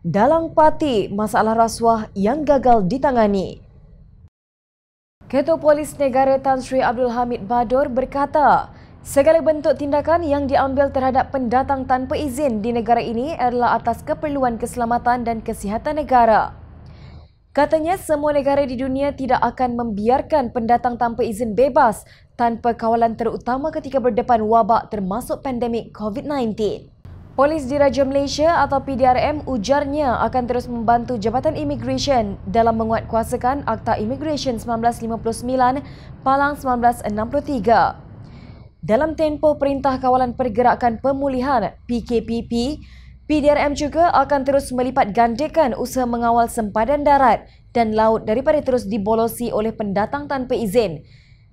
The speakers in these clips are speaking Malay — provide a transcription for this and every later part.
Dalang Pati masalah rasuah yang gagal ditangani. Ketua Polis Negara Tan Sri Abdul Hamid Badur berkata, segala bentuk tindakan yang diambil terhadap pendatang tanpa izin di negara ini adalah atas keperluan keselamatan dan kesihatan negara. Katanya semua negara di dunia tidak akan membiarkan pendatang tanpa izin bebas tanpa kawalan terutama ketika berdepan wabak termasuk pandemik COVID-19. Polis Diraja Malaysia atau PDRM ujarnya akan terus membantu Jabatan Imigresen dalam menguatkuasakan Akta Imigresen 1959 Palang 1963. Dalam tempo Perintah Kawalan Pergerakan Pemulihan PKPP, PDRM juga akan terus melipat gandakan usaha mengawal sempadan darat dan laut daripada terus dibolosi oleh pendatang tanpa izin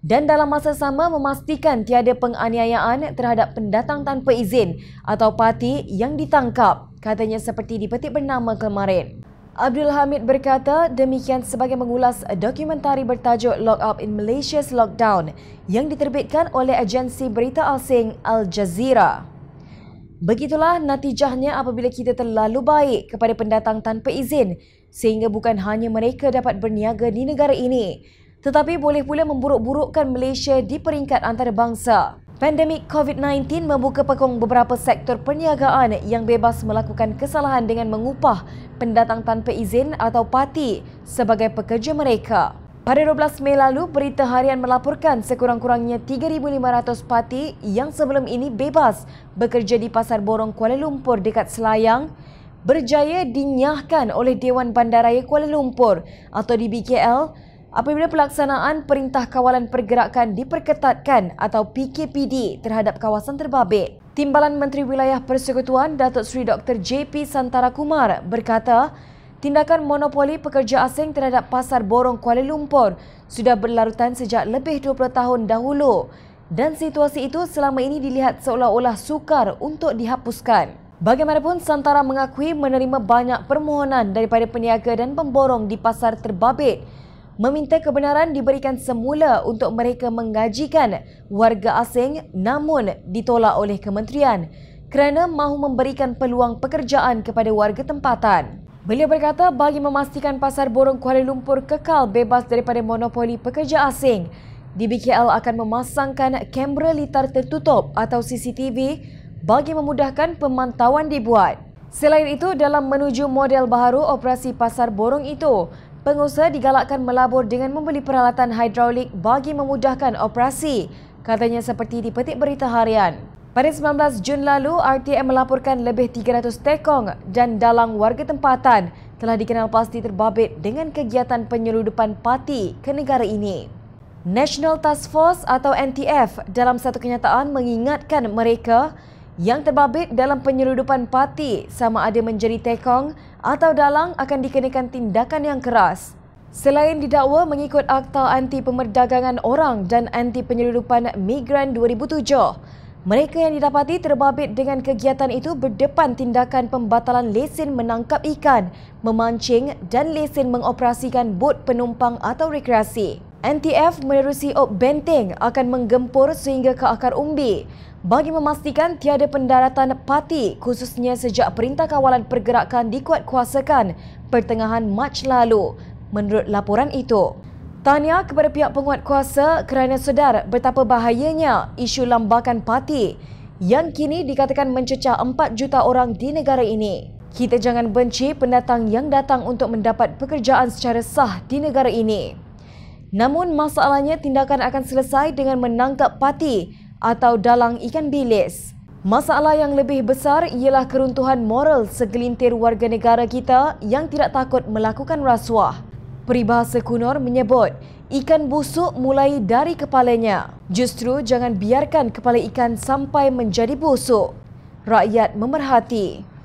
dan dalam masa sama memastikan tiada penganiayaan terhadap pendatang tanpa izin atau parti yang ditangkap, katanya seperti dipetik bernama kemarin. Abdul Hamid berkata demikian sebagai mengulas dokumentari bertajuk Lock Up in Malaysia's Lockdown yang diterbitkan oleh agensi berita asing Al Jazeera. Begitulah natijahnya apabila kita terlalu baik kepada pendatang tanpa izin sehingga bukan hanya mereka dapat berniaga di negara ini tetapi boleh pula memburuk-burukkan Malaysia di peringkat antarabangsa. Pandemik COVID-19 membuka pekong beberapa sektor perniagaan yang bebas melakukan kesalahan dengan mengupah pendatang tanpa izin atau parti sebagai pekerja mereka. Pada 12 Mei lalu, berita harian melaporkan sekurang-kurangnya 3,500 parti yang sebelum ini bebas bekerja di Pasar Borong Kuala Lumpur dekat Selayang berjaya dinyahkan oleh Dewan Bandaraya Kuala Lumpur atau DBKL di apabila pelaksanaan Perintah Kawalan Pergerakan diperketatkan atau PKPD terhadap kawasan terbabit. Timbalan Menteri Wilayah Persekutuan Datuk Seri Dr. JP Santara Kumar berkata, tindakan monopoli pekerja asing terhadap pasar borong Kuala Lumpur sudah berlarutan sejak lebih 20 tahun dahulu dan situasi itu selama ini dilihat seolah-olah sukar untuk dihapuskan. Bagaimanapun, Santara mengakui menerima banyak permohonan daripada peniaga dan pemborong di pasar terbabit meminta kebenaran diberikan semula untuk mereka menggajikan warga asing namun ditolak oleh kementerian kerana mahu memberikan peluang pekerjaan kepada warga tempatan. Beliau berkata bagi memastikan pasar borong Kuala Lumpur kekal bebas daripada monopoli pekerja asing, DBKL akan memasangkan kamera litar tertutup atau CCTV bagi memudahkan pemantauan dibuat. Selain itu, dalam menuju model baru operasi pasar borong itu, Pengusaha digalakkan melabur dengan membeli peralatan hidraulik bagi memudahkan operasi, katanya seperti di petik berita harian. Pada 19 Jun lalu, RTM melaporkan lebih 300 tekong dan dalang warga tempatan telah dikenal pasti terbabit dengan kegiatan penyeludupan pati ke negara ini. National Task Force atau NTF dalam satu kenyataan mengingatkan mereka yang terbabit dalam penyeludupan parti sama ada menjadi tekong atau dalang akan dikenakan tindakan yang keras. Selain didakwa mengikut Akta Anti Pemerdagangan Orang dan Anti Penyeludupan Migran 2007, mereka yang didapati terbabit dengan kegiatan itu berdepan tindakan pembatalan lesen menangkap ikan, memancing dan lesen mengoperasikan bot penumpang atau rekreasi. NTF menerusi Op Benteng akan menggempur sehingga ke akar umbi bagi memastikan tiada pendaratan parti khususnya sejak Perintah Kawalan Pergerakan dikuatkuasakan pertengahan Mac lalu menurut laporan itu. Tanya kepada pihak penguat kuasa kerana sedar betapa bahayanya isu lambakan parti yang kini dikatakan mencecah 4 juta orang di negara ini. Kita jangan benci pendatang yang datang untuk mendapat pekerjaan secara sah di negara ini. Namun masalahnya tindakan akan selesai dengan menangkap pati atau dalang ikan bilis. Masalah yang lebih besar ialah keruntuhan moral segelintir warga negara kita yang tidak takut melakukan rasuah. Peribahasa kuno menyebut, ikan busuk mulai dari kepalanya. Justru jangan biarkan kepala ikan sampai menjadi busuk. Rakyat memerhati.